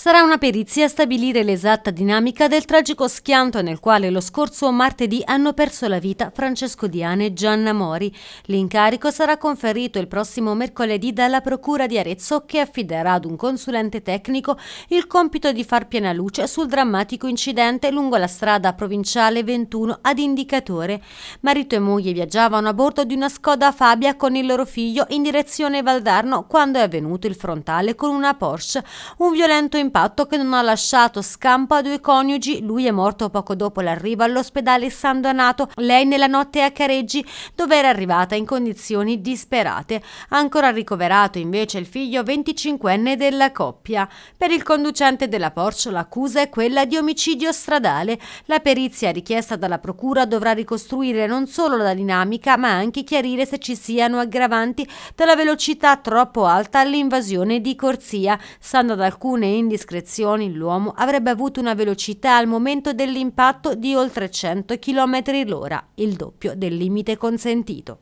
Sarà una perizia a stabilire l'esatta dinamica del tragico schianto nel quale lo scorso martedì hanno perso la vita Francesco Diana e Gianna Mori. L'incarico sarà conferito il prossimo mercoledì dalla Procura di Arezzo che affiderà ad un consulente tecnico il compito di far piena luce sul drammatico incidente lungo la strada provinciale 21 ad Indicatore. Marito e moglie viaggiavano a bordo di una Skoda Fabia con il loro figlio in direzione Valdarno quando è avvenuto il frontale con una Porsche. Un violento impatto impatto che non ha lasciato scampo a due coniugi. Lui è morto poco dopo l'arrivo all'ospedale San Donato, lei nella notte a Careggi, dove era arrivata in condizioni disperate. Ancora ricoverato invece il figlio 25enne della coppia. Per il conducente della Porsche l'accusa è quella di omicidio stradale. La perizia richiesta dalla procura dovrà ricostruire non solo la dinamica, ma anche chiarire se ci siano aggravanti dalla velocità troppo alta all'invasione di corsia, stando ad alcune indagini indiscrezioni l'uomo avrebbe avuto una velocità al momento dell'impatto di oltre 100 km l'ora, il doppio del limite consentito.